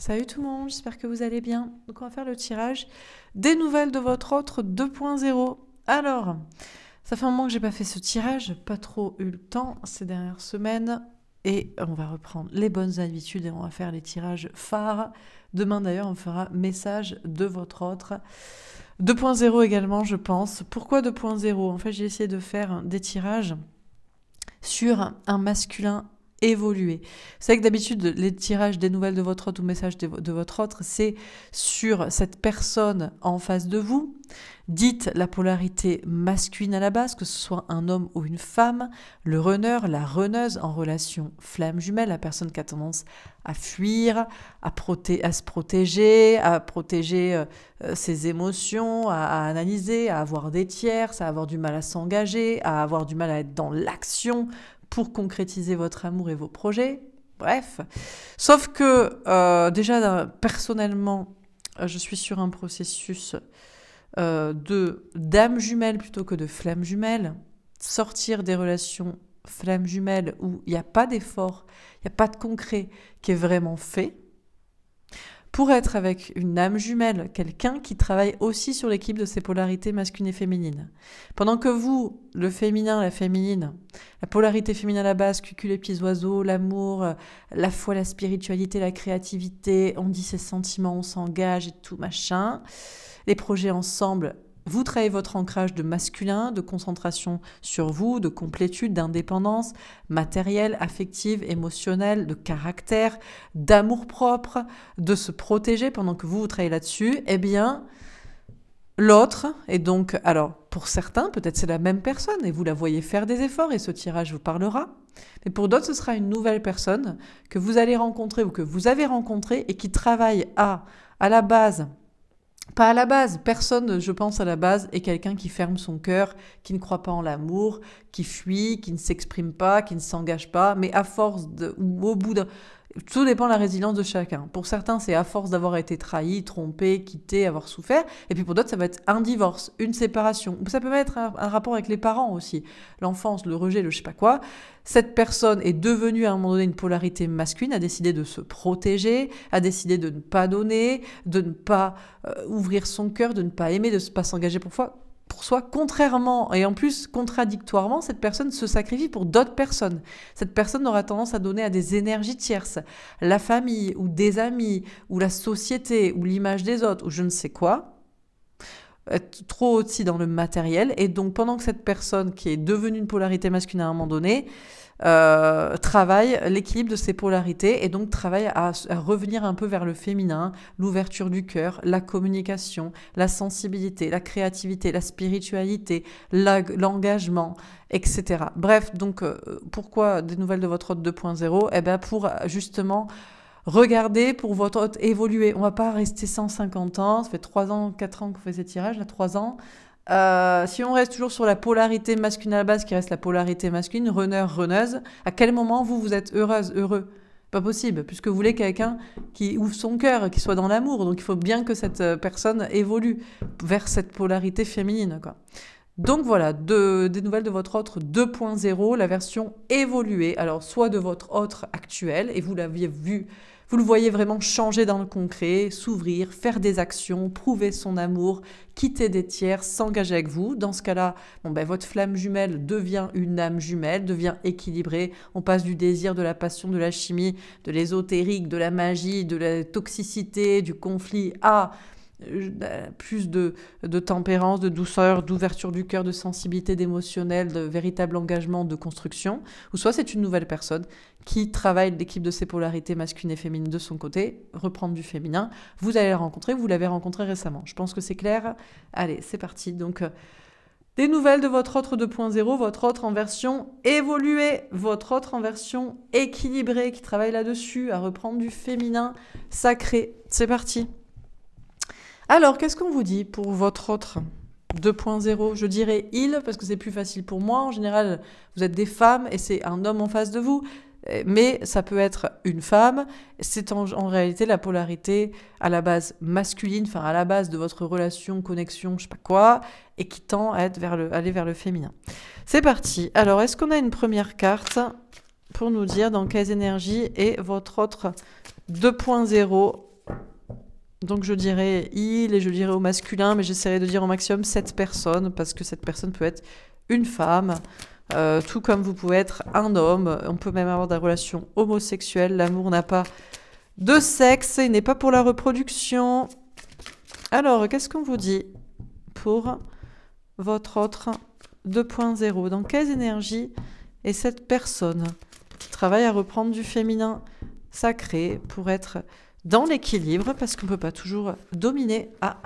Salut tout le monde, j'espère que vous allez bien. Donc on va faire le tirage des nouvelles de votre autre 2.0. Alors, ça fait un moment que j'ai pas fait ce tirage, pas trop eu le temps ces dernières semaines et on va reprendre les bonnes habitudes et on va faire les tirages phares. Demain d'ailleurs, on fera message de votre autre 2.0 également, je pense. Pourquoi 2.0 En fait, j'ai essayé de faire des tirages sur un masculin évoluer. C'est que d'habitude, les tirages des nouvelles de votre autre ou messages de votre autre, c'est sur cette personne en face de vous. Dites la polarité masculine à la base, que ce soit un homme ou une femme, le runner, la runneuse en relation flamme jumelle, la personne qui a tendance à fuir, à, à se protéger, à protéger euh, euh, ses émotions, à, analyser, à avoir des tiers, à avoir du mal à s'engager, à avoir du mal à être dans l'action pour concrétiser votre amour et vos projets. Bref. Sauf que euh, déjà, personnellement, euh, je suis sur un processus euh, de dame jumelle plutôt que de flamme jumelle. Sortir des relations flamme jumelle où il n'y a pas d'effort, il n'y a pas de concret qui est vraiment fait pour être avec une âme jumelle, quelqu'un qui travaille aussi sur l'équipe de ces polarités masculines et féminines. Pendant que vous, le féminin, la féminine, la polarité féminine à la base, cucul les petits oiseaux, l'amour, euh, la foi, la spiritualité, la créativité, on dit ses sentiments, on s'engage et tout machin, les projets ensemble, vous travaillez votre ancrage de masculin, de concentration sur vous, de complétude, d'indépendance, matérielle, affective, émotionnelle, de caractère, d'amour-propre, de se protéger pendant que vous, vous travaillez là-dessus. Eh bien, L'autre, et donc, alors pour certains, peut-être c'est la même personne et vous la voyez faire des efforts et ce tirage vous parlera. Mais pour d'autres, ce sera une nouvelle personne que vous allez rencontrer ou que vous avez rencontrée et qui travaille à, à la base, pas à la base. Personne, je pense, à la base est quelqu'un qui ferme son cœur, qui ne croit pas en l'amour, qui fuit, qui ne s'exprime pas, qui ne s'engage pas. Mais à force, de, ou au bout d'un tout dépend de la résilience de chacun. Pour certains, c'est à force d'avoir été trahi, trompé, quitté, avoir souffert. Et puis pour d'autres, ça va être un divorce, une séparation. Ça peut être un, rapport avec les parents aussi. L'enfance, le rejet, le je sais pas quoi. Cette personne est devenue à un moment donné une polarité masculine, a décidé de se protéger, a décidé de ne pas donner, de ne pas euh, ouvrir son cœur, de ne pas aimer, de ne pas s'engager pour, pour soi, contrairement et en plus contradictoirement, cette personne se sacrifie pour d'autres personnes. Cette personne aura tendance à donner à des énergies tierces, la famille ou des amis ou la société ou l'image des autres ou je ne sais quoi, être trop aussi dans le matériel. Et donc pendant que cette personne qui est devenue une polarité masculine à un moment donné, euh, travaille l'équilibre de ces polarités et donc travaille à, revenir un peu vers le féminin, l'ouverture du cœur, la communication, la sensibilité, la créativité, la spiritualité, l'engagement, etc. Bref, donc euh, pourquoi des nouvelles de votre hôte 2.0 Eh bien pour euh, justement regarder pour votre hôte évoluer. On ne va pas rester 150 ans, ça fait 3 ans, 4 ans que vous faites ces tirages, là 3 ans. Euh, si on reste toujours sur la polarité masculine à la base, qui reste la polarité masculine, runner, runneuse, à quel moment vous, vous êtes heureuse, heureux Pas possible, puisque vous voulez quelqu'un qui ouvre son cœur, qui soit dans l'amour. Donc il faut bien que cette euh, personne évolue vers cette polarité féminine. Quoi. Donc voilà, des nouvelles de votre autre 2.0, la version évoluée, alors soit de votre autre actuel, et vous l'aviez vu, vous le voyez vraiment changer dans le concret, s'ouvrir, faire des actions, prouver son amour, quitter des tiers, s'engager avec vous. Dans ce cas-là, bon ben, votre flamme jumelle devient une âme jumelle, devient équilibrée. On passe du désir, de la passion, de la chimie, de l'ésotérique, de la magie, de la toxicité, du conflit à euh, bah, plus de, tempérance, de douceur, d'ouverture du cœur, de sensibilité d'émotionnel, de véritable engagement, de construction, ou soit c'est une nouvelle personne qui travaille l'équipe de ces polarités masculines et féminines de son côté, reprendre du féminin. Vous allez la rencontrer, vous l'avez rencontrée récemment. Je pense que c'est clair. Allez, c'est parti. Donc, euh, des nouvelles de votre autre 2.0, votre autre en version évoluée, votre autre en version équilibrée qui travaille là-dessus à reprendre du féminin sacré. C'est parti. Alors, qu'est-ce qu'on vous dit pour votre autre 2.0 Je dirais il, parce que c'est plus facile pour moi. En général, vous êtes des femmes et c'est un homme en face de vous. Eh, mais ça peut être une femme. C'est en, en, réalité la polarité à la base masculine, enfin à la base de votre relation, connexion, je sais pas quoi, et qui tend à être vers le, aller vers le féminin. C'est parti. Alors, est-ce qu'on a une première carte pour nous dire dans quelles énergies est votre autre 2.0 donc je dirais il et je dirais au masculin, mais j'essaierai de dire au maximum cette personne, parce que cette personne peut être une femme, euh, tout comme vous pouvez être un homme. On peut même avoir des relations homosexuelles. L'amour n'a pas de sexe, il n'est pas pour la reproduction. Alors, qu'est-ce qu'on vous dit pour votre autre 2.0 Dans quelles énergies est cette personne qui travaille à reprendre du féminin sacré pour être dans l'équilibre, parce qu'on ne peut pas toujours dominer. Ah,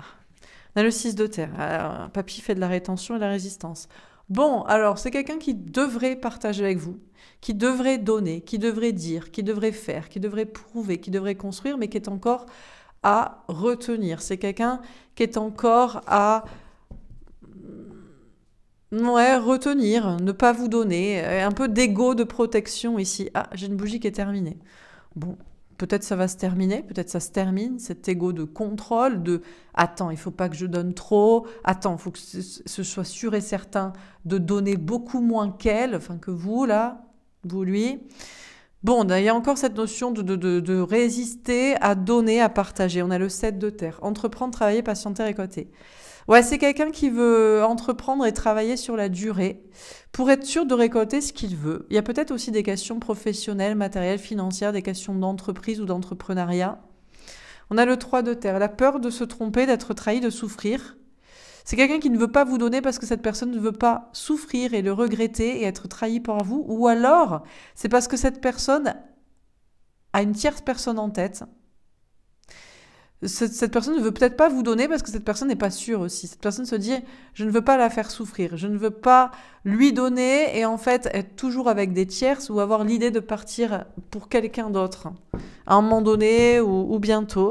on a le 6 de terre. Ah, papy fait de la rétention et de la résistance. Bon, alors c'est quelqu'un qui devrait partager avec vous, qui devrait donner, qui devrait dire, qui devrait faire, qui devrait prouver, qui devrait construire, mais qui est encore à retenir. C'est quelqu'un qui est encore à mm, retenir, ne pas vous donner, un peu d'ego de protection ici. Ah, j'ai une bougie qui est terminée. Bon, Peut-être ça va se terminer, peut-être ça se termine, cet ego de contrôle, de attends, il faut pas que je donne trop, attends, il faut que ce soit sûr et certain de donner beaucoup moins qu'elle, enfin que vous là, vous lui. Bon, ben, il y a encore cette notion de, de, résister, à donner, à partager. On a le 7 de terre. Entreprendre, travailler, patienter, récolter. Ouais, c'est quelqu'un qui veut entreprendre et travailler sur la durée pour être sûr de récolter ce qu'il veut. Il y a peut-être aussi des questions professionnelles, matérielles, financières, des questions d'entreprise ou d'entrepreneuriat. On a le 3 de terre, la peur de se tromper, d'être trahi, de souffrir. C'est quelqu'un qui ne veut pas vous donner parce que cette personne ne veut pas souffrir et le regretter et être trahi par vous. Ou alors, c'est parce que cette personne a une tierce personne en tête cette, personne ne veut peut-être pas vous donner parce que cette personne n'est pas sûre aussi. Cette personne se dit, je ne veux pas la faire souffrir, je ne veux pas lui donner et en fait être toujours avec des tierces ou avoir l'idée de partir pour quelqu'un d'autre à un moment donné ou, bientôt.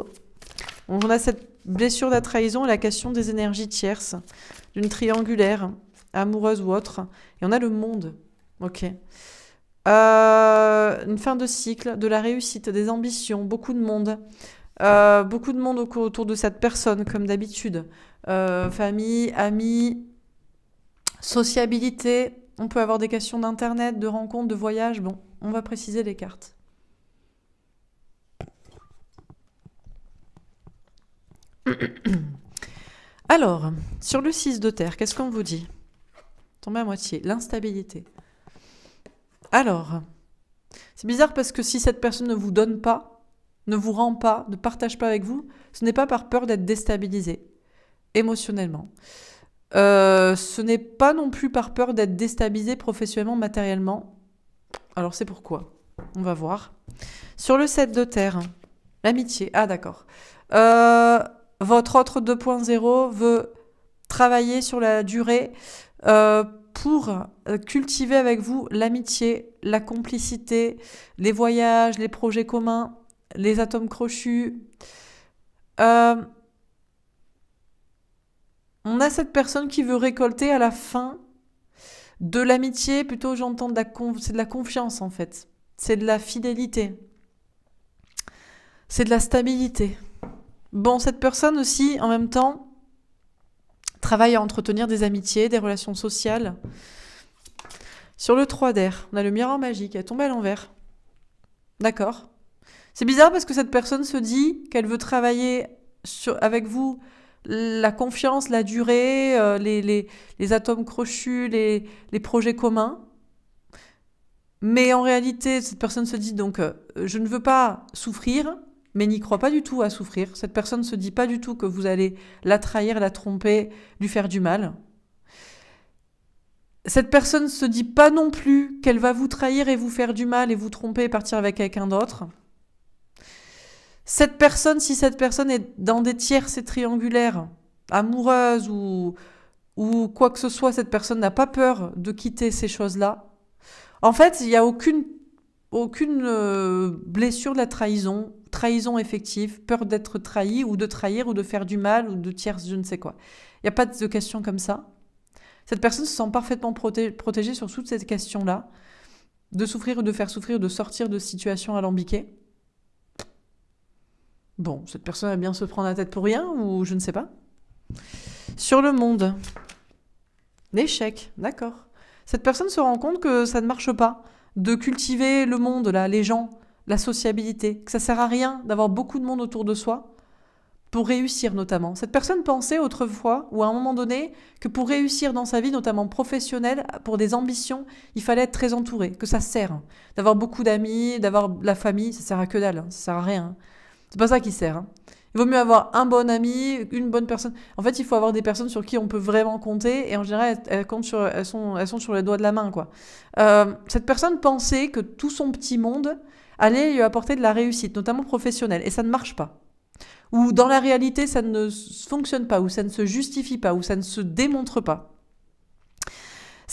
on a cette blessure de la trahison et la question des énergies tierces, d'une triangulaire, amoureuse ou autre. Et on a le monde. Ok. Euh, une fin de cycle, de la réussite, des ambitions, beaucoup de monde. Euh, beaucoup de monde autour de cette personne, comme d'habitude. Euh, famille, amis, sociabilité. On peut avoir des questions d'internet, de rencontres, de voyages. Bon, on va préciser les cartes. Alors, sur le 6 de terre, qu'est-ce qu'on vous dit Tombé à moitié, l'instabilité. Alors, c'est bizarre parce que si cette personne ne vous donne pas, ne vous rend pas, ne partage pas avec vous, ce n'est pas par peur d'être déstabilisé émotionnellement. Euh, ce n'est pas non plus par peur d'être déstabilisé professionnellement, matériellement. Alors c'est pourquoi On va voir. Sur le 7 de terre, l'amitié. Ah d'accord. Euh, votre autre 2.0 veut travailler sur la durée euh, pour cultiver avec vous l'amitié, la complicité, les voyages, les projets communs les atomes crochus. Euh, on a cette personne qui veut récolter à la fin de l'amitié, plutôt j'entends de la c'est de la confiance en fait, c'est de la fidélité, c'est de la stabilité. Bon, cette personne aussi, en même temps, travaille à entretenir des amitiés, des relations sociales. Sur le 3 d'air, on a le miroir magique, elle tombe à l'envers. D'accord c'est bizarre parce que cette personne se dit qu'elle veut travailler avec vous la confiance, la durée, euh, les, atomes crochus, les, projets communs. Mais en réalité, cette personne se dit donc, euh, je ne veux pas souffrir, mais n'y croit pas du tout à souffrir. Cette personne ne se dit pas du tout que vous allez la trahir, la tromper, lui faire du mal. Cette personne ne se dit pas non plus qu'elle va vous trahir et vous faire du mal et vous tromper et partir avec quelqu'un d'autre. Cette personne, si cette personne est dans des tierces et triangulaires, amoureuse ou, ou quoi que ce soit, cette personne n'a pas peur de quitter ces choses-là. En fait, il n'y a aucune, aucune euh, blessure de la trahison, trahison effective, peur d'être trahi ou de trahir ou de faire du mal ou de tierces, je ne sais quoi. Il n'y a pas de question comme ça. Cette personne se sent parfaitement protégée sur toutes ces questions-là, de souffrir ou de faire souffrir de sortir de situations alambiquées. Bon, cette personne aime bien se prendre la tête pour rien ou je ne sais pas. Sur le monde. L'échec, d'accord. Cette personne se rend compte que ça ne marche pas de cultiver le monde, là, les gens, la sociabilité, que ça sert à rien d'avoir beaucoup de monde autour de soi pour réussir notamment. Cette personne pensait autrefois ou à un moment donné que pour réussir dans sa vie, notamment professionnelle, pour des ambitions, il fallait être très entouré, que ça sert d'avoir beaucoup d'amis, d'avoir la famille, ça sert à que dalle, hein, ça sert à rien. C'est pas ça qui sert. Hein. Il vaut mieux avoir un bon ami, une bonne personne. En fait, il faut avoir des personnes sur qui on peut vraiment compter. Et en général, elles, sur, elles, sont, elles sont sur les doigts de la main. quoi. Euh, cette personne pensait que tout son petit monde allait lui apporter de la réussite, notamment professionnelle. Et ça ne marche pas. Ou dans la réalité, ça ne fonctionne pas, ou ça ne se justifie pas, ou ça ne se démontre pas.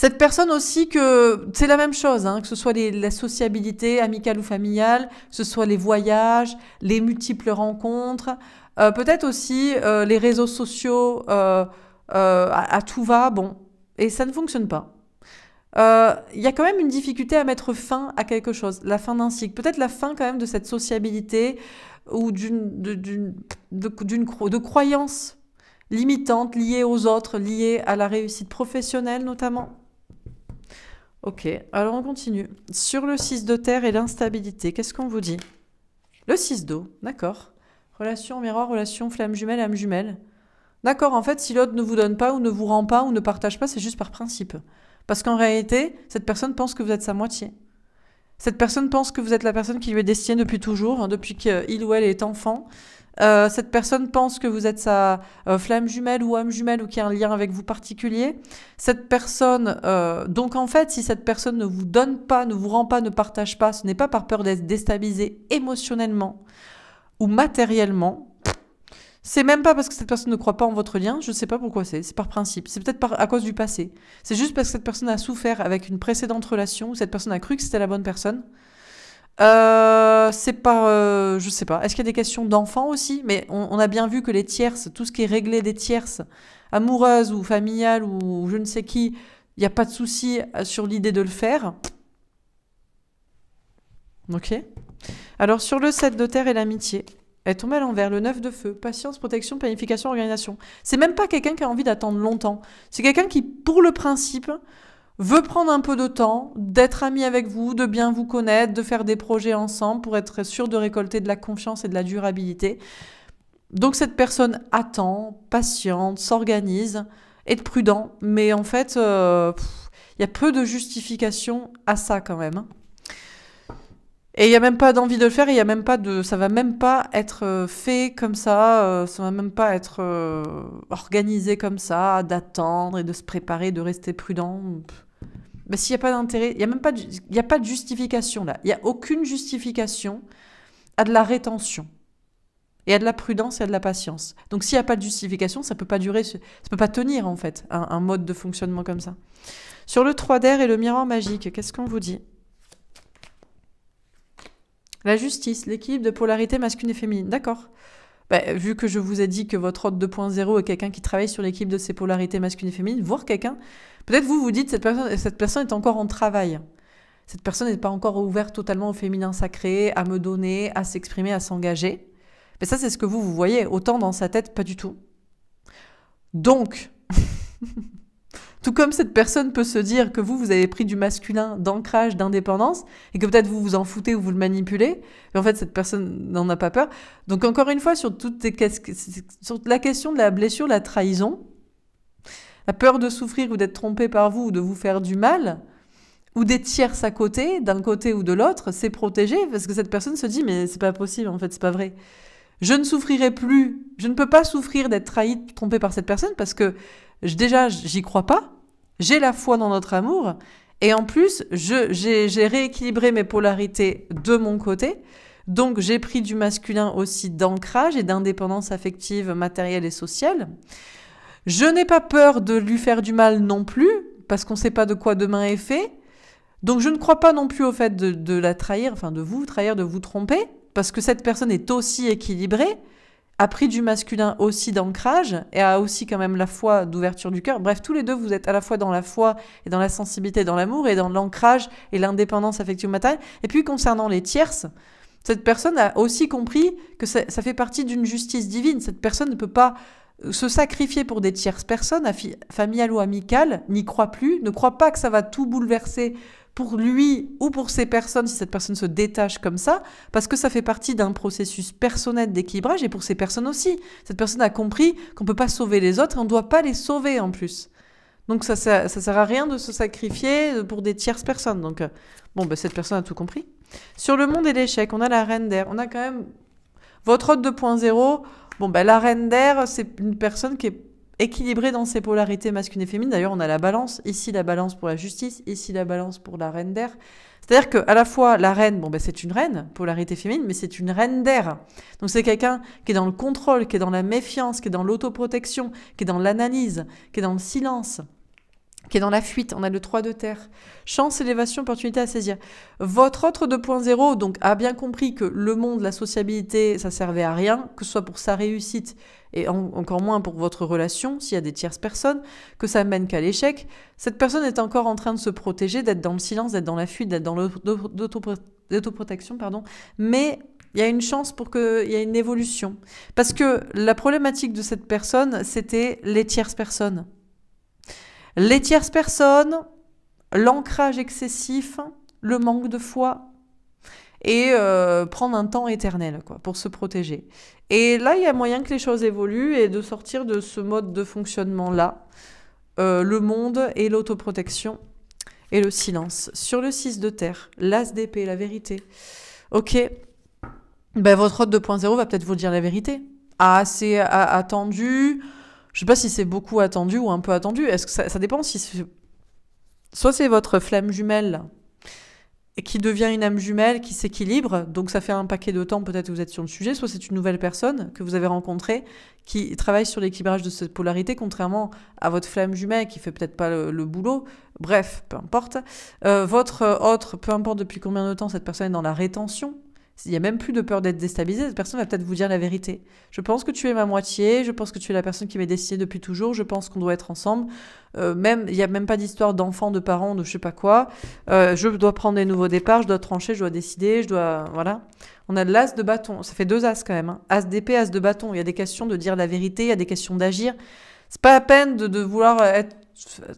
Cette personne aussi que c'est la même chose, hein, que ce soit la sociabilité amicale ou familiale, que ce soit les voyages, les multiples rencontres, euh, peut-être aussi euh, les réseaux sociaux euh, à, tout va, bon, et ça ne fonctionne pas. Il y a quand même une difficulté à mettre fin à quelque chose, la fin d'un cycle, peut-être la fin quand même de cette sociabilité ou d'une de, de, de croyance limitante liée aux autres, liée à la réussite professionnelle notamment. Ok, alors on continue. Sur le 6 de terre et l'instabilité, qu'est-ce qu'on vous dit Le 6 d'eau, d'accord. Relation miroir, relation flamme jumelle, âme jumelle. D'accord, en fait, si l'autre ne vous donne pas ou ne vous rend pas ou ne partage pas, c'est juste par principe. Parce qu'en réalité, cette personne pense que vous êtes sa moitié. Cette personne pense que vous êtes la personne qui lui est destinée depuis toujours, hein, depuis qu'il ou elle est enfant. Euh, cette personne pense que vous êtes sa euh, flamme jumelle ou âme jumelle ou qu'il y a un lien avec vous particulier. Cette personne, euh, donc en fait, si cette personne ne vous donne pas, ne vous rend pas, ne partage pas, ce n'est pas par peur d'être déstabilisé émotionnellement ou matériellement. C'est même pas parce que cette personne ne croit pas en votre lien, je ne sais pas pourquoi c'est, c'est par principe, c'est peut-être à cause du passé. C'est juste parce que cette personne a souffert avec une précédente relation, ou cette personne a cru que c'était la bonne personne, euh, c'est pas, euh, je sais pas. Est-ce qu'il y a des questions d'enfants aussi Mais on, on, a bien vu que les tierces, tout ce qui est réglé des tierces, amoureuses ou familiales ou je ne sais qui, il n'y a pas de souci euh, sur l'idée de le faire. Ok. Alors sur le 7 de terre et l'amitié, elle tombe à l'envers, le 9 de feu, patience, protection, planification, organisation. C'est même pas quelqu'un qui a envie d'attendre longtemps. C'est quelqu'un qui, pour le principe, veut prendre un peu de temps, d'être ami avec vous, de bien vous connaître, de faire des projets ensemble pour être sûr de récolter de la confiance et de la durabilité. Donc cette personne attend, patiente, s'organise, est prudent, mais en fait, euh, il y a peu de justification à ça quand même. Hein. Et il n'y a même pas d'envie de le faire, il y a même pas de, ça va même pas être euh, fait comme ça, euh, ça va même pas être organisé comme ça, d'attendre et de se préparer, de rester prudent mais bah, s'il n'y a pas d'intérêt, il n'y a même pas de, a pas de justification là. Il n'y a aucune justification à de la rétention et à de la prudence et à de la patience. Donc s'il n'y a pas de justification, ça ne peut pas durer, ça peut pas tenir en fait, un, mode de fonctionnement comme ça. Sur le 3 d'air et le miroir magique, qu'est-ce qu'on vous dit La justice, l'équilibre de polarité masculine et féminine, d'accord. Bah, vu que je vous ai dit que votre hôte 2.0 est quelqu'un qui travaille sur l'équipe de ces polarités masculines et féminines, voir quelqu'un, peut-être vous vous dites cette personne, cette personne est encore en travail. Cette personne n'est pas encore ouverte totalement au féminin sacré, à me donner, à s'exprimer, à s'engager. Mais ça, c'est ce que vous, vous voyez. Autant dans sa tête, pas du tout. Donc, Tout comme cette personne peut se dire que vous, vous avez pris du masculin d'ancrage, d'indépendance, et que peut-être vous vous en foutez ou vous le manipulez, mais en fait, cette personne n'en a pas peur. Donc encore une fois, sur, toutes sur la question de la blessure, la trahison, la peur de souffrir ou d'être trompé par vous ou de vous faire du mal, ou des tierces à côté, d'un côté ou de l'autre, c'est protégé parce que cette personne se dit mais c'est pas possible, en fait c'est pas vrai. Je ne souffrirai plus, je ne peux pas souffrir d'être trahi, trompé par cette personne parce que déjà, j'y crois pas, j'ai la foi dans notre amour, et en plus, j'ai rééquilibré mes polarités de mon côté. Donc j'ai pris du masculin aussi d'ancrage et d'indépendance affective, matérielle et sociale. Je n'ai pas peur de lui faire du mal non plus, parce qu'on ne sait pas de quoi demain est fait. Donc je ne crois pas non plus au fait de, de la trahir, enfin de vous trahir, de vous tromper, parce que cette personne est aussi équilibrée a pris du masculin aussi d'ancrage et a aussi quand même la foi d'ouverture du cœur. Bref, tous les deux, vous êtes à la fois dans la foi et dans la sensibilité, dans l'amour et dans l'ancrage et l'indépendance affective matérielle. Et puis concernant les tierces, cette personne a aussi compris que ça, fait partie d'une justice divine. Cette personne ne peut pas euh, se sacrifier pour des tierces personnes, familiales ou amicales, n'y croit plus, ne croit pas que ça va tout bouleverser, pour lui ou pour ces personnes, si cette personne se détache comme ça, parce que ça fait partie d'un processus personnel d'équilibrage et pour ces personnes aussi. Cette personne a compris qu'on ne peut pas sauver les autres on ne doit pas les sauver en plus. Donc ça, ça, ça, sert à rien de se sacrifier euh, pour des tierces personnes. Donc euh, bon, ben, cette personne a tout compris. Sur le monde et l'échec, on a la reine d'air. On a quand même votre hôte 2.0. Bon, ben, la reine d'air, c'est une personne qui est équilibré dans ses polarités masculines et féminines, D'ailleurs, on a la balance, ici la balance pour la justice, ici la balance pour la reine d'air. C'est-à-dire qu'à la fois, la reine, bon, ben, c'est une reine, polarité féminine, mais c'est une reine d'air. Donc c'est quelqu'un qui est dans le contrôle, qui est dans la méfiance, qui est dans l'autoprotection, qui est dans l'analyse, qui est dans le silence qui est dans la fuite. On a le 3 de terre. Chance, élévation, opportunité à saisir. Votre autre 2.0, donc, a bien compris que le monde, la sociabilité, ça servait à rien, que ce soit pour sa réussite et encore moins pour votre relation, s'il y a des tierces personnes, que ça mène qu'à l'échec. Cette personne est encore en train de se protéger, d'être dans le silence, d'être dans la fuite, d'être dans l'autoprotection, pardon. Mais il y a une chance pour qu'il y ait une évolution. Parce que la problématique de cette personne, c'était les tierces personnes les tierces personnes, l'ancrage excessif, le manque de foi et euh, prendre un temps éternel quoi, pour se protéger. Et là, il y a moyen que les choses évoluent et de sortir de ce mode de fonctionnement-là, euh, le monde et l'autoprotection et le silence. Sur le 6 de terre, l'as d'épée, la vérité. Ok, ben, votre hôte 2.0 va peut-être vous dire la vérité. Ah, c'est ah, attendu, je sais pas si c'est beaucoup attendu ou un peu attendu. Est-ce que ça, dépend si soit c'est votre flamme jumelle qui devient une âme jumelle qui s'équilibre, donc ça fait un paquet de temps peut-être que vous êtes sur le sujet, soit c'est une nouvelle personne que vous avez rencontrée qui travaille sur l'équilibrage de cette polarité, contrairement à votre flamme jumelle qui fait peut-être pas le, boulot, bref, peu importe. Euh, votre autre, peu importe depuis combien de temps cette personne est dans la rétention, il n'y a même plus de peur d'être déstabilisé. Cette personne va peut-être vous dire la vérité. Je pense que tu es ma moitié. Je pense que tu es la personne qui m'est destinée depuis toujours. Je pense qu'on doit être ensemble. Euh, même, il n'y a même pas d'histoire d'enfant, de parents, de je sais pas quoi. Euh, je dois prendre des nouveaux départs. Je dois trancher. Je dois décider. Je dois, voilà. On a de l'as de bâton. Ça fait deux as quand même. Hein. As d'épée, as de bâton. Il y a des questions de dire la vérité. Il y a des questions d'agir. C'est pas à peine de, de vouloir être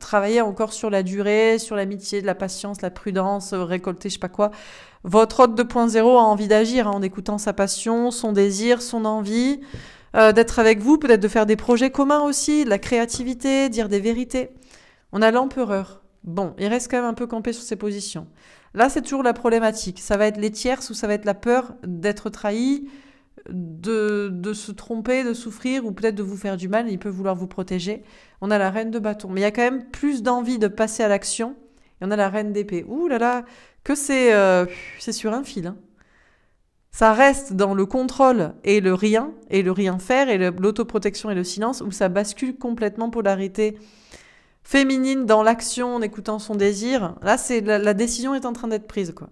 travailler encore sur la durée, sur l'amitié, de la patience, la prudence, euh, récolter je sais pas quoi. Votre hôte 2.0 a envie d'agir hein, en écoutant sa passion, son désir, son envie, euh, d'être avec vous, peut-être de faire des projets communs aussi, de la créativité, dire des vérités. On a l'empereur. Bon, il reste quand même un peu campé sur ses positions. Là, c'est toujours la problématique. Ça va être les tierces ou ça va être la peur d'être trahi, de, de se tromper, de souffrir ou peut-être de vous faire du mal. Il peut vouloir vous protéger on a la reine de bâton. Mais il y a quand même plus d'envie de passer à l'action. Et on a la reine d'épée. Ouh là là, que c'est euh, c'est sur un fil. Hein. Ça reste dans le contrôle et le rien, et le rien faire, et l'autoprotection et le silence, où ça bascule complètement polarité féminine dans l'action en écoutant son désir. Là, c'est la, la, décision est en train d'être prise, quoi.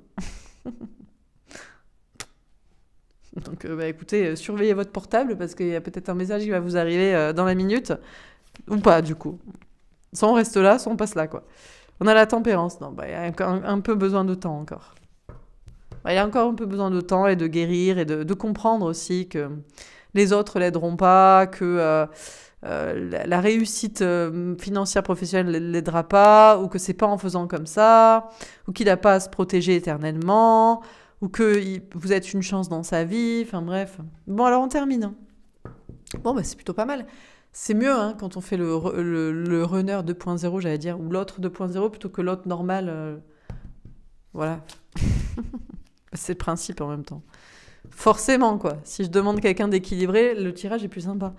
Donc, euh, bah, écoutez, euh, surveillez votre portable parce qu'il y a peut-être un message qui va vous arriver dans la minute. Ou pas, du coup. Soit on reste là, soit on passe là, quoi. On a la tempérance. Non, bah, il y a un, un, peu besoin de temps encore. Bah, il y a encore un peu besoin de temps et de guérir et de, comprendre aussi que les autres l'aideront pas, que euh, euh, la, réussite euh, financière professionnelle l'aidera pas, ou que c'est pas en faisant comme ça, ou qu'il n'a pas à se protéger éternellement, ou que vous êtes une chance dans sa vie. Enfin bref. Bon alors on termine. Hein. Bon bah c'est plutôt pas mal. C'est mieux hein, quand on fait le, runner 2.0, j'allais dire, ou l'autre 2.0 plutôt que l'autre normal. Euh, voilà. c'est le principe en même temps. Forcément, quoi. Si je demande quelqu'un d'équilibrer, le tirage est plus sympa.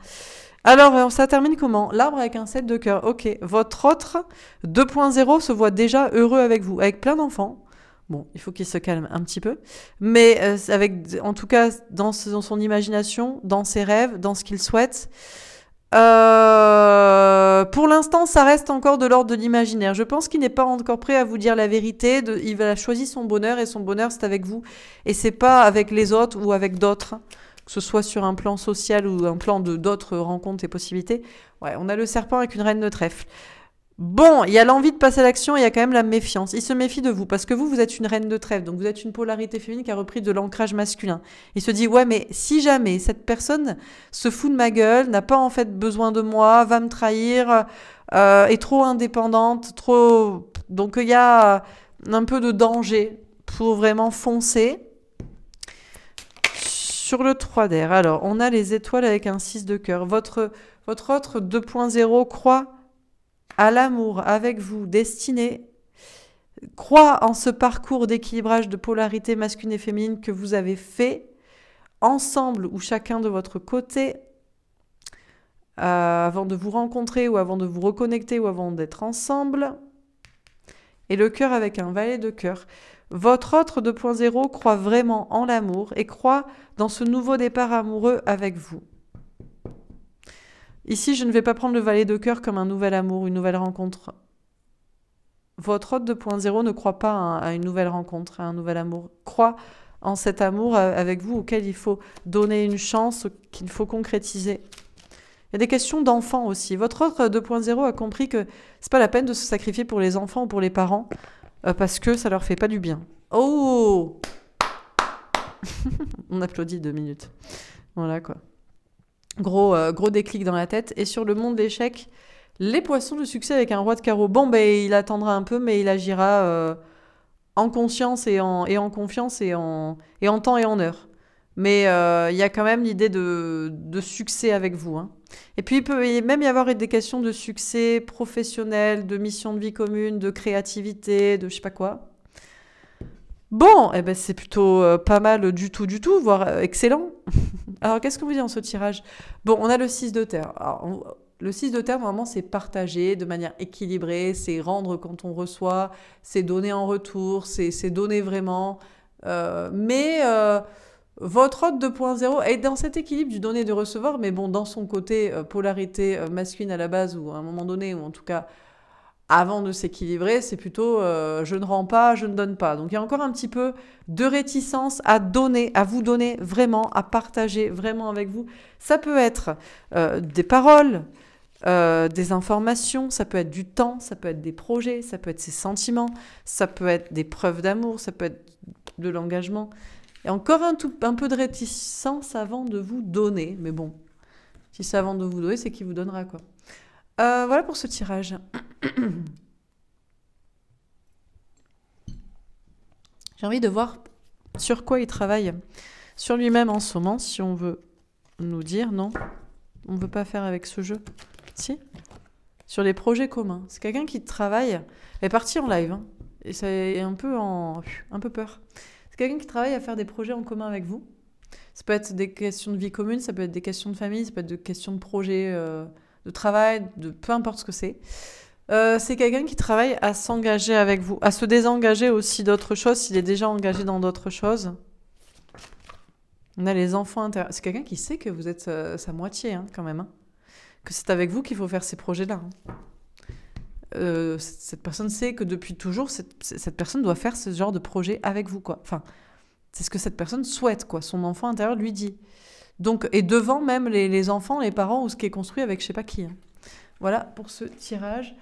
Alors, euh, ça termine comment L'arbre avec un 7 de cœur. Ok. Votre autre 2.0 se voit déjà heureux avec vous, avec plein d'enfants. Bon, il faut qu'il se calme un petit peu. Mais euh, avec, en tout cas, dans son imagination, dans ses rêves, dans ce qu'il souhaite. Euh, pour l'instant, ça reste encore de l'ordre de l'imaginaire. Je pense qu'il n'est pas encore prêt à vous dire la vérité. il a choisi son bonheur et son bonheur, c'est avec vous. Et c'est pas avec les autres ou avec d'autres, que ce soit sur un plan social ou un plan de d'autres rencontres et possibilités. Ouais, on a le serpent avec une reine de trèfle. Bon, il y a l'envie de passer à l'action il y a quand même la méfiance. Il se méfie de vous parce que vous, vous êtes une reine de trêve, donc vous êtes une polarité féminine qui a repris de l'ancrage masculin. Il se dit, ouais, mais si jamais cette personne se fout de ma gueule, n'a pas en fait besoin de moi, va me trahir, euh, est trop indépendante, trop... Donc il y a un peu de danger pour vraiment foncer. Sur le 3 d'air, alors on a les étoiles avec un 6 de cœur. Votre, votre autre 2.0 croit à l'amour avec vous destiné, croit en ce parcours d'équilibrage de polarité masculine et féminine que vous avez fait, ensemble ou chacun de votre côté, euh, avant de vous rencontrer ou avant de vous reconnecter ou avant d'être ensemble. Et le cœur avec un valet de cœur. Votre autre 2.0 croit vraiment en l'amour et croit dans ce nouveau départ amoureux avec vous. Ici, je ne vais pas prendre le valet de cœur comme un nouvel amour, une nouvelle rencontre. Votre hôte 2.0 ne croit pas à une nouvelle rencontre, à un nouvel amour. Croit en cet amour avec vous auquel il faut donner une chance, qu'il faut concrétiser. Il y a des questions d'enfants aussi. Votre hôte 2.0 a compris que c'est pas la peine de se sacrifier pour les enfants ou pour les parents euh, parce que ça leur fait pas du bien. Oh On applaudit deux minutes. Voilà quoi. Gros, euh, gros déclic dans la tête. Et sur le monde d'échecs, les poissons de succès avec un roi de carreau. Bon, ben, il attendra un peu, mais il agira euh, en conscience et en, et en confiance et en, et en temps et en heure. Mais euh, il y a quand même l'idée de, de, succès avec vous. Hein. Et puis, il peut même y avoir des questions de succès professionnel, de mission de vie commune, de créativité, de je sais pas quoi. Bon, eh ben c'est plutôt euh, pas mal du tout, du tout, voire euh, excellent. Alors, qu'est-ce qu'on vous dit en ce tirage Bon, on a le 6 de terre. le 6 de terre, vraiment c'est partager de manière équilibrée, c'est rendre quand on reçoit, c'est donner en retour, c'est donner vraiment. Euh, mais votre hôte 2.0 est dans cet équilibre du donner et de recevoir, mais bon, dans son côté polarité masculine à la base, ou à un moment donné, ou en tout cas avant de s'équilibrer, c'est plutôt euh, je ne rends pas, je ne donne pas. Donc il y a encore un petit peu de réticence à donner, à vous donner vraiment, à partager vraiment avec vous. Ça peut être euh, des paroles, euh, des informations, ça peut être du temps, ça peut être des projets, ça peut être ses sentiments, ça peut être des preuves d'amour, ça peut être de l'engagement. Et encore un, tout, un peu de réticence avant de vous donner. Mais bon, si c'est avant de vous donner, c'est qui vous donnera quoi. voilà pour ce tirage. J'ai envie de voir sur quoi il travaille sur lui-même en ce moment, si on veut nous dire non, on ne veut pas faire avec ce jeu. Si Sur les projets communs. C'est quelqu'un qui travaille, elle est partie en live, hein, Et et est un peu en... un peu peur. C'est quelqu'un qui travaille à faire des projets en commun avec vous. Ça peut être des questions de vie commune, ça peut être des questions de famille, ça peut être des questions de projets euh, de travail, de peu importe ce que c'est. Euh, c'est quelqu'un qui travaille à s'engager avec vous, à se désengager aussi d'autres choses s'il est déjà engagé dans d'autres choses. On a les enfants intérieurs. C'est quelqu'un qui sait que vous êtes euh, sa moitié hein, quand même. Hein. Que c'est avec vous qu'il faut faire ces projets-là. Hein. Euh, cette personne sait que depuis toujours, cette, personne doit faire ce genre de projet avec vous. quoi. Enfin, c'est ce que cette personne souhaite, quoi. Son enfant intérieur lui dit. Donc, et devant même les, enfants, les parents ou ce qui est construit avec je sais pas qui. Voilà pour ce tirage.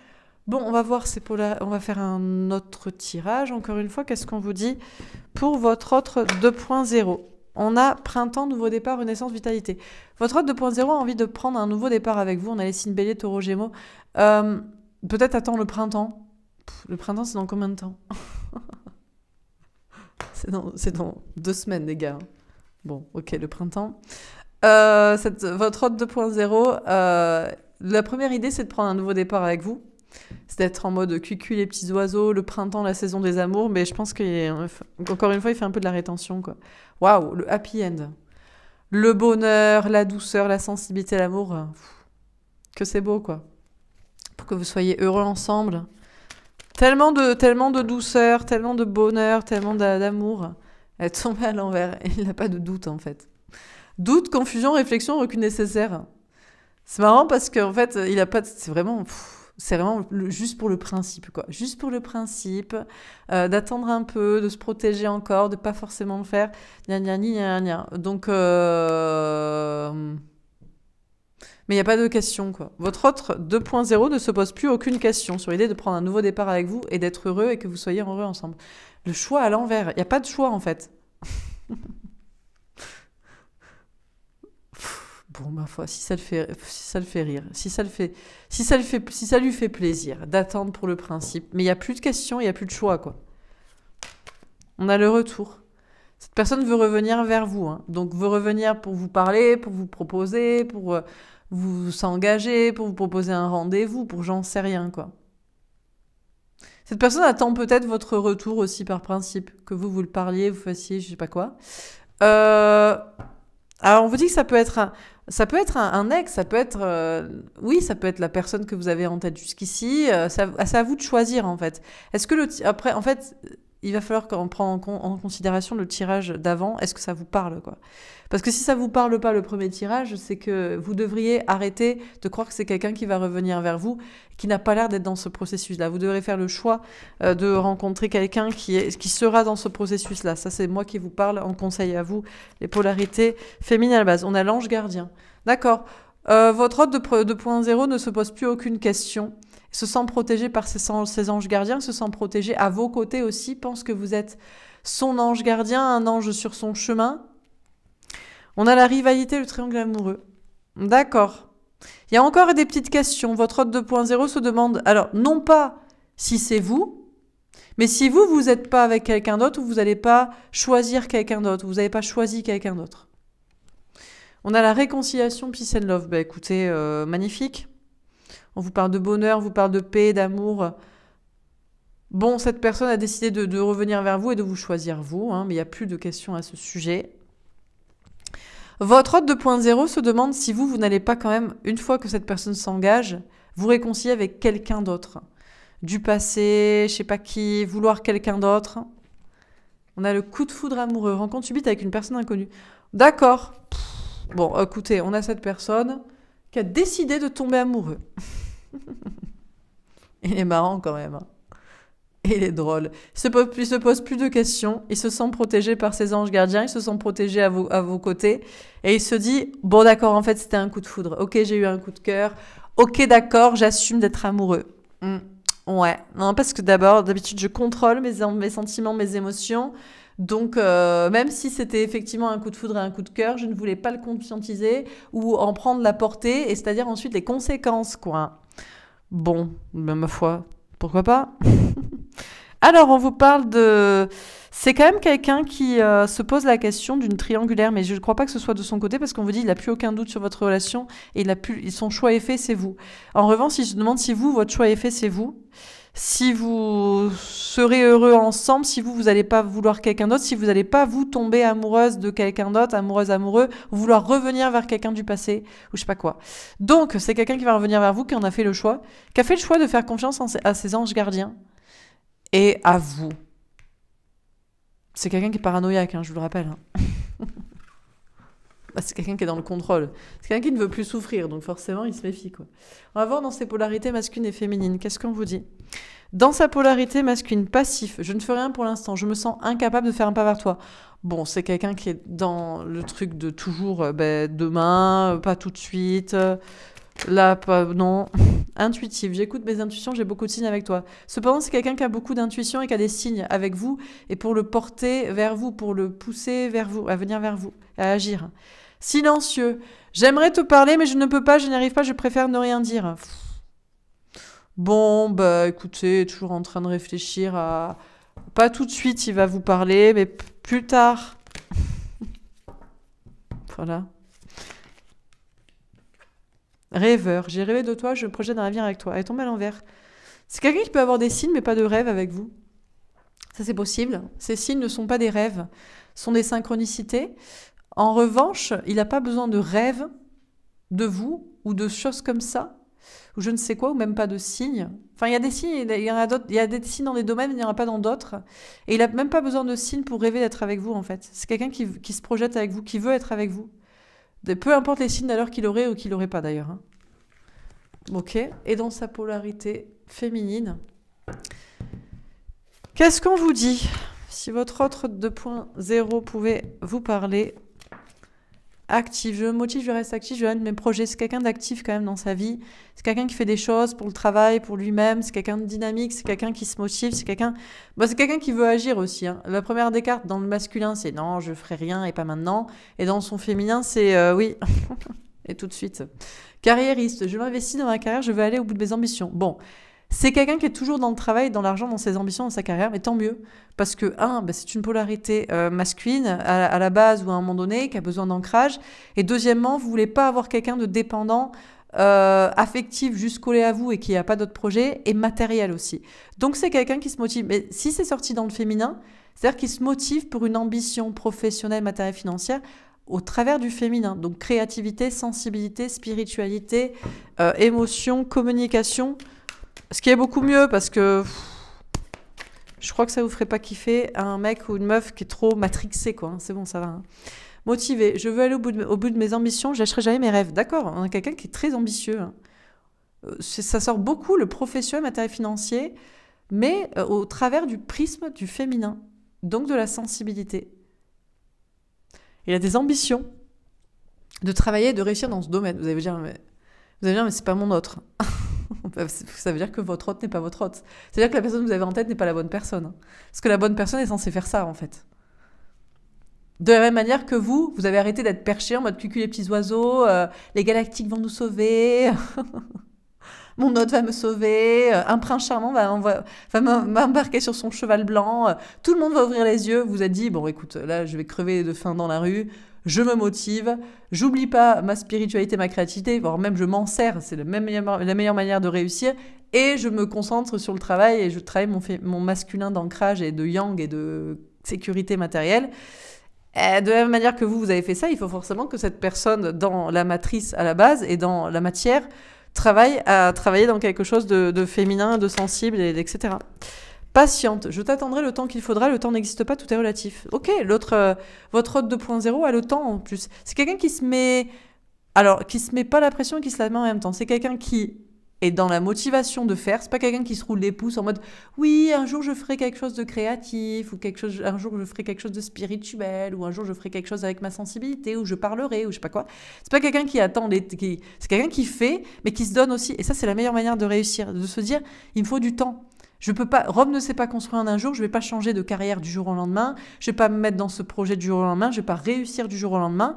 Bon, on va voir C'est pour On va faire un autre tirage. Encore une fois, qu'est-ce qu'on vous dit pour votre autre 2.0 on a printemps, nouveau départ, renaissance, vitalité. Votre autre 2.0 a envie de prendre un nouveau départ avec vous. On a les signes bélier, taureau, gémeaux. Euh, peut-être attend le printemps. le printemps, c'est dans combien de temps C'est dans, deux semaines, les gars. Hein. Bon, ok, le printemps. Euh, votre autre 2.0, euh, la première idée, c'est de prendre un nouveau départ avec vous c'est d'être en mode cucu les petits oiseaux, le printemps, la saison des amours, mais je pense qu'encore euh, une fois, il fait un peu de la rétention. quoi. Waouh, le happy end. Le bonheur, la douceur, la sensibilité, l'amour. Euh, que c'est beau, quoi. Pour que vous soyez heureux ensemble. Tellement de, tellement de douceur, tellement de bonheur, tellement d'amour. Elle tombe à l'envers. Il n'a pas de doute, en fait. Doute, confusion, réflexion, recul nécessaire. C'est marrant parce qu'en fait, il n'a pas. de... C'est vraiment. C'est vraiment juste pour le principe, quoi. Juste pour le principe, euh, d'attendre un peu, de se protéger encore, de pas forcément le faire. Gna, gna, gna, gna. Donc, euh, mais il n'y a pas de question, quoi. Votre autre 2.0 ne se pose plus aucune question sur l'idée de prendre un nouveau départ avec vous et d'être heureux et que vous soyez heureux ensemble. Le choix à l'envers. Il n'y a pas de choix, en fait. ma foi, si ça le fait, si ça le fait rire, si ça le fait, si ça le fait, si ça lui fait plaisir d'attendre pour le principe, mais il n'y a plus de questions, il n'y a plus de choix, quoi. On a le retour. Cette personne veut revenir vers vous, hein. donc veut revenir pour vous parler, pour vous proposer, pour euh, vous s'engager, pour vous proposer un rendez-vous, pour j'en sais rien, quoi. Cette personne attend peut-être votre retour aussi par principe, que vous vous le parliez, vous fassiez je sais pas quoi. Euh, alors on vous dit que ça peut être un, ça peut être un, ex, ça peut être, euh, oui, ça peut être la personne que vous avez en tête jusqu'ici. Euh, ça c'est à vous de choisir en fait. Est-ce que le, après, en fait, il va falloir qu'on prenne en, considération le tirage d'avant. Est-ce que ça vous parle quoi Parce que si ça vous parle pas le premier tirage, c'est que vous devriez arrêter de croire que c'est quelqu'un qui va revenir vers vous, qui n'a pas l'air d'être dans ce processus-là. Vous devrez faire le choix euh, de rencontrer quelqu'un qui, qui sera dans ce processus-là. Ça, c'est moi qui vous parle en conseil à vous. Les polarités féminines à la base. On a l'ange gardien. D'accord. Euh, votre hôte de 2.0 ne se pose plus aucune question se sent protégé par ses, anges gardiens, se sent protégé à vos côtés aussi, pense que vous êtes son ange gardien, un ange sur son chemin. On a la rivalité, le triangle amoureux. D'accord. Il y a encore des petites questions. Votre hôte 2.0 se demande, alors non pas si c'est vous, mais si vous, vous n'êtes pas avec quelqu'un d'autre, ou vous n'allez pas choisir quelqu'un d'autre, vous n'avez pas choisi quelqu'un d'autre. On a la réconciliation Peace and Love. Bah écoutez, euh, magnifique. On vous parle de bonheur, vous parle de paix, d'amour. Bon, cette personne a décidé de, revenir vers vous et de vous choisir vous, hein, mais il n'y a plus de questions à ce sujet. Votre hôte 2.0 se demande si vous, vous n'allez pas quand même, une fois que cette personne s'engage, vous réconcilier avec quelqu'un d'autre. Du passé, je ne sais pas qui, vouloir quelqu'un d'autre. On a le coup de foudre amoureux, rencontre subite avec une personne inconnue. D'accord. Bon, écoutez, on a cette personne qui a décidé de tomber amoureux. il est marrant quand même. Hein. Il est drôle. Il se, pose, plus de questions. Il se sent protégé par ses anges gardiens. Il se sent protégé à vos, à vos côtés. Et il se dit, bon d'accord, en fait c'était un coup de foudre. Ok, j'ai eu un coup de cœur. Ok, d'accord, j'assume d'être amoureux. Hmm. Ouais, non, parce que d'abord, d'habitude, je contrôle mes, sentiments, mes émotions. Donc, euh, même si c'était effectivement un coup de foudre et un coup de cœur, je ne voulais pas le conscientiser ou en prendre la portée, et c'est-à-dire ensuite les conséquences, quoi. Bon, ben, ma foi, pourquoi pas Alors, on vous parle de... C'est quand même quelqu'un qui euh, se pose la question d'une triangulaire, mais je ne crois pas que ce soit de son côté parce qu'on vous dit il n'a plus aucun doute sur votre relation et il a son choix est fait, c'est vous. En revanche, il se demande si vous, votre choix est fait, c'est vous si vous serez heureux ensemble, si vous, vous n'allez pas vouloir quelqu'un d'autre, si vous n'allez pas vous tomber amoureuse de quelqu'un d'autre, amoureuse, amoureux, vouloir revenir vers quelqu'un du passé, ou je sais pas quoi. Donc, c'est quelqu'un qui va revenir vers vous, qui en a fait le choix, qui a fait le choix de faire confiance à ses anges gardiens et à vous. C'est quelqu'un qui est paranoïaque, hein, je vous le rappelle. Hein. Bah, c'est quelqu'un qui est dans le contrôle. C'est quelqu'un qui ne veut plus souffrir, donc forcément, il se méfie. Quoi. On va voir dans ses polarités masculines et féminines. Qu'est-ce qu'on vous dit Dans sa polarité masculine, passif, je ne fais rien pour l'instant, je me sens incapable de faire un pas vers toi. Bon, c'est quelqu'un qui est dans le truc de toujours euh, ben, demain, euh, pas tout de suite. Euh, là, pas, non. Intuitif. J'écoute mes intuitions, j'ai beaucoup de signes avec toi. Cependant, c'est quelqu'un qui a beaucoup d'intuition et qui a des signes avec vous, et pour le porter vers vous, pour le pousser vers vous, à venir vers vous, à agir. Silencieux. J'aimerais te parler, mais je ne peux pas, je n'y arrive pas, je préfère ne rien dire. Bon, bah écoutez, toujours en train de réfléchir à... Pas tout de suite, il va vous parler, mais plus tard. voilà. Rêveur. J'ai rêvé de toi, je projette un avec toi. Elle tombe à l'envers. C'est quelqu'un qui peut avoir des signes, mais pas de rêve avec vous. Ça, c'est possible. Ces signes ne sont pas des rêves, sont des synchronicités. En revanche, il n'a pas besoin de rêve, de vous ou de choses comme ça, ou je ne sais quoi, ou même pas de signes. Enfin, il y a des signes, il y, a il y a des signes dans des domaines, il n'y en a pas dans d'autres. Et il n'a même pas besoin de signes pour rêver d'être avec vous, en fait. C'est quelqu'un qui, se projette avec vous, qui veut être avec vous. De, peu importe les signes d'ailleurs qu'il aurait ou qu'il n'aurait pas d'ailleurs. Hein. Ok Et dans sa polarité féminine. Qu'est-ce qu'on vous dit Si votre autre 2.0 pouvait vous parler, active. Je me motive, je reste actif, je vais mes projets. C'est quelqu'un d'actif quand même dans sa vie. C'est quelqu'un qui fait des choses pour le travail, pour lui-même. C'est quelqu'un de dynamique, c'est quelqu'un qui se motive, c'est quelqu'un bah, c'est quelqu'un qui veut agir aussi. Hein. La première des cartes dans le masculin, c'est non, je ferai rien et pas maintenant. Et dans son féminin, c'est euh, oui. et tout de suite. Carriériste, je m'investis dans ma carrière, je veux aller au bout de mes ambitions. Bon, c'est quelqu'un qui est toujours dans le travail, dans l'argent, dans ses ambitions, dans sa carrière, mais tant mieux. Parce que, un, bah, c'est une polarité euh, masculine à, la base ou à un moment donné, qui a besoin d'ancrage. Et deuxièmement, vous voulez pas avoir quelqu'un de dépendant, euh, affectif, jusqu'au collé à vous et qui n'a pas d'autre projet, et matériel aussi. Donc c'est quelqu'un qui se motive. Mais si c'est sorti dans le féminin, c'est-à-dire qu'il se motive pour une ambition professionnelle, matérielle, financière, au travers du féminin. Donc créativité, sensibilité, spiritualité, euh, émotion, communication. Ce qui est beaucoup mieux parce que je crois que ça vous ferait pas kiffer un mec ou une meuf qui est trop matrixé quoi. C'est bon, ça va. Hein. Motivé, je veux aller au bout de, mes ambitions, je lâcherai jamais mes rêves. D'accord, on a quelqu'un qui est très ambitieux. Hein. Euh, ça sort beaucoup le professionnel, matériel financier, mais euh, au travers du prisme du féminin, donc de la sensibilité. Il a des ambitions de travailler et de réussir dans ce domaine. Vous allez me dire, mais, vous allez mais c'est pas mon autre. Bah, ça veut dire que votre hôte n'est pas votre hôte. C'est-à-dire que la personne que vous avez en tête n'est pas la bonne personne. Parce que la bonne personne est censée faire ça, en fait. De la même manière que vous, vous avez arrêté d'être perché en mode cucu les petits oiseaux, euh, les galactiques vont nous sauver, mon hôte va me sauver, euh, un prince charmant va, m'embarquer sur son cheval blanc, euh, tout le monde va ouvrir les yeux, vous a dit, bon écoute, là je vais crever de faim dans la rue, je me motive, j'oublie pas ma spiritualité, ma créativité, voire même je m'en sers, c'est la, meilleure manière de réussir, et je me concentre sur le travail et je travaille mon, masculin d'ancrage et de yang et de sécurité matérielle. de la même manière que vous, vous avez fait ça, il faut forcément que cette personne dans la matrice à la base et dans la matière travaille à travailler dans quelque chose de, de féminin, de sensible, et, etc. Patiente, je t'attendrai le temps qu'il faudra, le temps n'existe pas, tout est relatif. Ok, l'autre, euh, votre hôte 2.0 a le temps en plus. C'est quelqu'un qui se met, alors, qui se met pas la pression et qui se la met en même temps. C'est quelqu'un qui est dans la motivation de faire. C'est pas quelqu'un qui se roule les pouces en mode oui, un jour je ferai quelque chose de créatif ou quelque chose, un jour je ferai quelque chose de spirituel ou un jour je ferai quelque chose avec ma sensibilité ou je parlerai ou je sais pas quoi. C'est pas quelqu'un qui attend les, c'est quelqu'un qui fait mais qui se donne aussi. Et ça c'est la meilleure manière de réussir, de se dire il me faut du temps peux pas, Rome ne s'est pas construite en un jour, je ne vais pas changer de carrière du jour au lendemain, je ne vais pas me mettre dans ce projet du jour au lendemain, je ne vais pas réussir du jour au lendemain.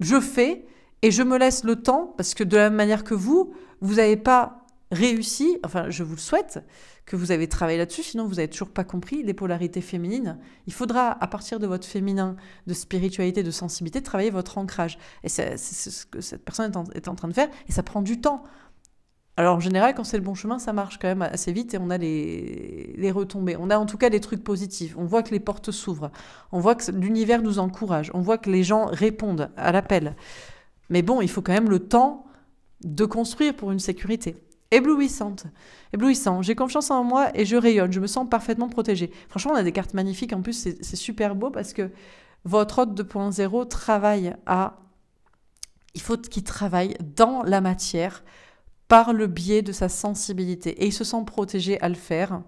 Je fais et je me laisse le temps parce que de la même manière que vous, vous n'avez pas réussi, enfin je vous le souhaite, que vous avez travaillé là-dessus, sinon vous n'avez toujours pas compris les polarités féminines. Il faudra, à partir de votre féminin, de spiritualité, de sensibilité, travailler votre ancrage. Et c'est ce que cette personne est en train de faire, et ça prend du temps. Alors en général, quand c'est le bon chemin, ça marche quand même assez vite et on a les, retombées. On a en tout cas des trucs positifs. On voit que les portes s'ouvrent. On voit que l'univers nous encourage. On voit que les gens répondent à l'appel. Mais bon, il faut quand même le temps de construire pour une sécurité. Éblouissante. Éblouissant. J'ai confiance en moi et je rayonne. Je me sens parfaitement protégée. Franchement, on a des cartes magnifiques. En plus, c'est super beau parce que votre hôte 2.0 travaille à... Il faut qu'il travaille dans la matière par le biais de sa sensibilité. Et il se sent protégé à le faire.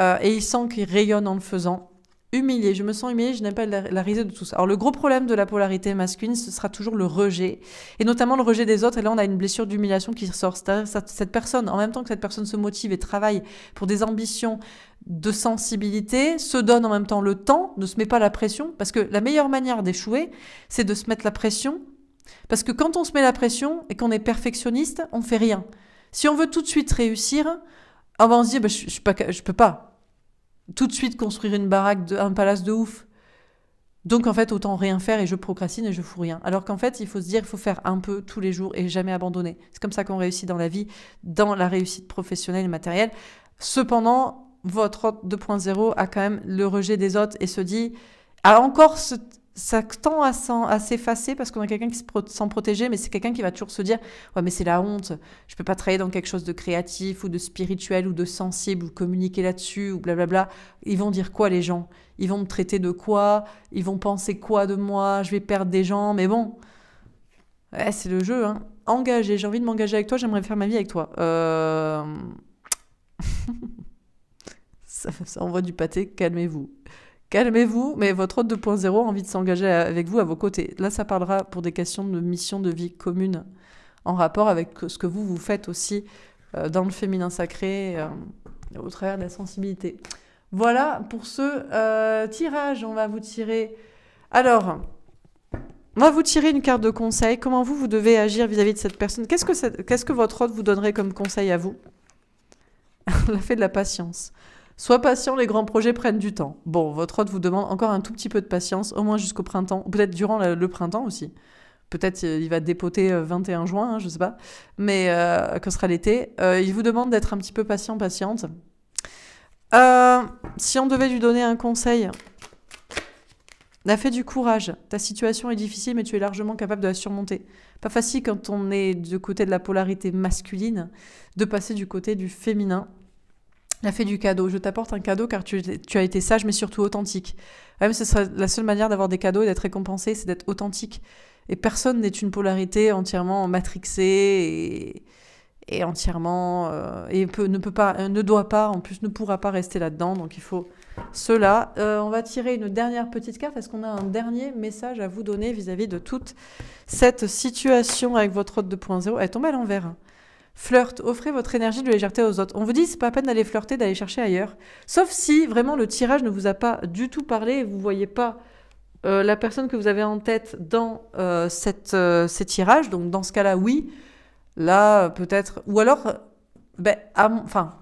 Euh, et il sent qu'il rayonne en le faisant. Humilié, je me sens humilié, je n'aime pas la, risée de tout ça. Alors le gros problème de la polarité masculine, ce sera toujours le rejet, et notamment le rejet des autres. Et là, on a une blessure d'humiliation qui ressort. Cette personne, en même temps que cette personne se motive et travaille pour des ambitions de sensibilité, se donne en même temps le temps, ne se met pas la pression, parce que la meilleure manière d'échouer, c'est de se mettre la pression parce que quand on se met la pression et qu'on est perfectionniste, on fait rien. Si on veut tout de suite réussir, ah ben, on va se dire, bah, je, ne peux pas tout de suite construire une baraque, de, un palace de ouf. Donc en fait, autant rien faire et je procrastine et je fous rien. Alors qu'en fait, il faut se dire, il faut faire un peu tous les jours et jamais abandonner. C'est comme ça qu'on réussit dans la vie, dans la réussite professionnelle et matérielle. Cependant, votre 2.0 a quand même le rejet des autres et se dit, ah, encore ce, ça tend à s'effacer parce qu'on a quelqu'un qui s'en protéger, mais c'est quelqu'un qui va toujours se dire Ouais, mais c'est la honte, je peux pas travailler dans quelque chose de créatif ou de spirituel ou de sensible ou communiquer là-dessus ou blablabla. Ils vont dire quoi les gens Ils vont me traiter de quoi Ils vont penser quoi de moi Je vais perdre des gens, mais bon, c'est le jeu. Hein. j'ai envie de m'engager avec toi, j'aimerais faire ma vie avec toi. Euh, ça envoie du pâté, calmez-vous calmez-vous, mais votre hôte 2.0 a envie de s'engager avec vous à vos côtés. Là, ça parlera pour des questions de mission de vie commune en rapport avec ce que vous, vous faites aussi euh, dans le féminin sacré euh, au travers de la sensibilité. Voilà pour ce euh, tirage. On va vous tirer. Alors, on va vous tirer une carte de conseil. Comment vous, vous devez agir vis-à-vis de cette personne Qu'est-ce que, votre hôte vous donnerait comme conseil à vous On a fait de la patience. Sois patient, les grands projets prennent du temps. Bon, votre hôte vous demande encore un tout petit peu de patience, au moins jusqu'au printemps, peut-être durant le printemps aussi. Peut-être euh, il va dépoter 21 euh, juin, je hein, je sais pas, mais euh, que sera l'été. Euh, il vous demande d'être un petit peu patient, patiente. si on devait lui donner un conseil, N'a fait du courage. Ta situation est difficile, mais tu es largement capable de la surmonter. Pas facile quand on est du côté de la polarité masculine de passer du côté du féminin. Elle fait du cadeau. Je t'apporte un cadeau car tu, as été sage mais surtout authentique. Même ce sera la seule manière d'avoir des cadeaux et d'être récompensé, c'est d'être authentique. Et personne n'est une polarité entièrement matrixée et, entièrement euh, et ne peut pas, euh, ne doit pas, en plus ne pourra pas rester là-dedans. Donc il faut cela. Euh, on va tirer une dernière petite carte. Est-ce qu'on a un dernier message à vous donner vis-à-vis de toute cette situation avec votre hôte 2.0 Elle tombe à l'envers. Flirt, offrez votre énergie de légèreté aux autres. On vous dit, c'est pas à peine d'aller flirter, d'aller chercher ailleurs. Sauf si vraiment le tirage ne vous a pas du tout parlé vous voyez pas euh, la personne que vous avez en tête dans euh, cette, euh, ces tirages. Donc dans ce cas-là, oui. Là, peut-être. Ou alors, ben, enfin,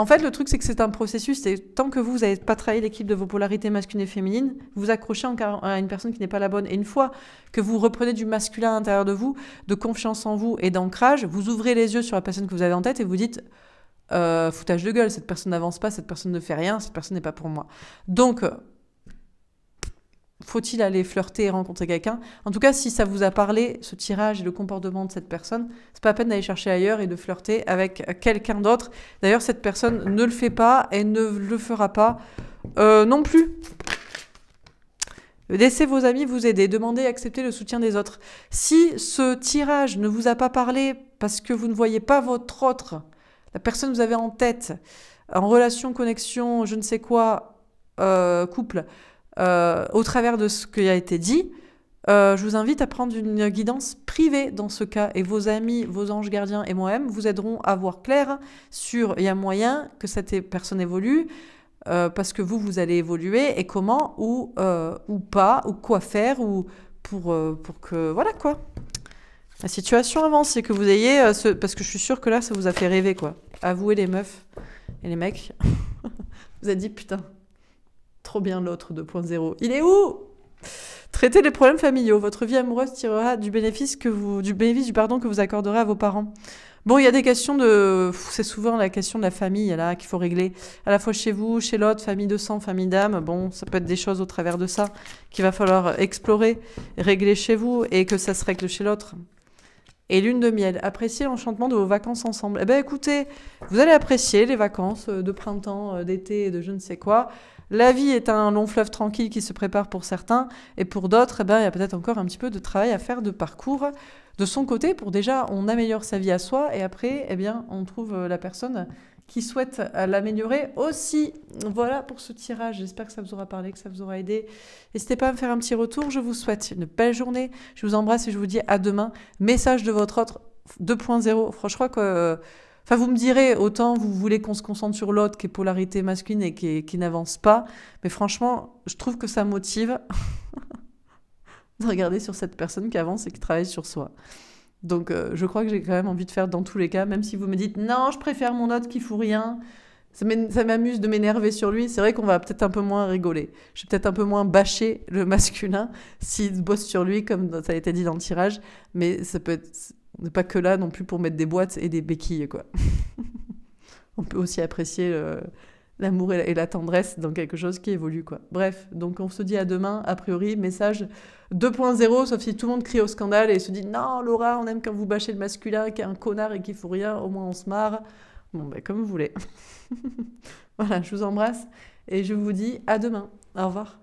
en fait, le truc, c'est que c'est un processus. tant que vous n'avez pas travaillé l'équipe de vos polarités masculines et féminines, vous accrochez à une personne qui n'est pas la bonne. Et une fois que vous reprenez du masculin à l'intérieur de vous, de confiance en vous et d'ancrage, vous ouvrez les yeux sur la personne que vous avez en tête et vous dites euh, foutage de gueule, cette personne n'avance pas, cette personne ne fait rien, cette personne n'est pas pour moi. Donc, faut-il aller flirter et rencontrer quelqu'un En tout cas, si ça vous a parlé, ce tirage et le comportement de cette personne, c'est pas la peine d'aller chercher ailleurs et de flirter avec quelqu'un d'autre. D'ailleurs, cette personne ne le fait pas et ne le fera pas euh, non plus. Laissez vos amis vous aider, demandez et acceptez le soutien des autres. Si ce tirage ne vous a pas parlé parce que vous ne voyez pas votre autre, la personne que vous avez en tête, en relation, connexion, je ne sais quoi, euh, couple, euh, au travers de ce qui a été dit, euh, je vous invite à prendre une guidance privée dans ce cas et vos amis, vos anges gardiens et moi-même vous aideront à voir clair sur il y a moyen que cette personne évolue euh, parce que vous, vous allez évoluer et comment ou, ou pas, ou quoi faire ou pour, pour que... Voilà quoi. La situation avance et que vous ayez... ce... Parce que je suis sûre que là, ça vous a fait rêver quoi. Avouez les meufs et les mecs. vous avez dit putain. Trop bien l'autre 2.0. Il est où Traitez les problèmes familiaux. Votre vie amoureuse tirera du bénéfice que vous, du bénéfice du pardon que vous accorderez à vos parents. Bon, il y a des questions de, c'est souvent la question de la famille là qu'il faut régler. À la fois chez vous, chez l'autre, famille de sang, famille d'âme. Bon, ça peut être des choses au travers de ça qu'il va falloir explorer, régler chez vous et que ça se règle chez l'autre. Et lune de miel. Appréciez l'enchantement de vos vacances ensemble. Eh ben, écoutez, vous allez apprécier les vacances euh, de printemps, euh, d'été et de je ne sais quoi la vie est un long fleuve tranquille qui se prépare pour certains, et pour d'autres, eh ben, il y a peut-être encore un petit peu de travail à faire de parcours de son côté pour déjà on améliore sa vie à soi, et après, eh bien, on trouve euh, la personne qui souhaite euh, l'améliorer aussi. Voilà pour ce tirage. J'espère que ça vous aura parlé, que ça vous aura aidé. N'hésitez pas à me faire un petit retour. Je vous souhaite une belle journée. Je vous embrasse et je vous dis à demain. Message de votre autre 2.0. Franchement, je crois que Enfin, vous me direz, autant vous voulez qu'on se concentre sur l'autre qui est polarité masculine et qui, n'avance pas. Mais franchement, je trouve que ça motive de regarder sur cette personne qui avance et qui travaille sur soi. Donc, euh, je crois que j'ai quand même envie de faire dans tous les cas, même si vous me dites non, je préfère mon autre qui fout rien. Ça m'amuse de m'énerver sur lui. C'est vrai qu'on va peut-être un peu moins rigoler. Je vais peut-être un peu moins bâcher le masculin s'il bosse sur lui, comme ça a été dit dans le tirage. Mais ça peut être, on n'est pas que là non plus pour mettre des boîtes et des béquilles, quoi. on peut aussi apprécier euh, l'amour et, la tendresse dans quelque chose qui évolue, quoi. Bref, donc on se dit à demain, a priori, message 2.0, sauf si tout le monde crie au scandale et se dit « Non, Laura, on aime quand vous bâchez le masculin, qui est un connard et qui fout rien, au moins on se marre. » Bon, ben, comme vous voulez. voilà, je vous embrasse et je vous dis à demain. Au revoir.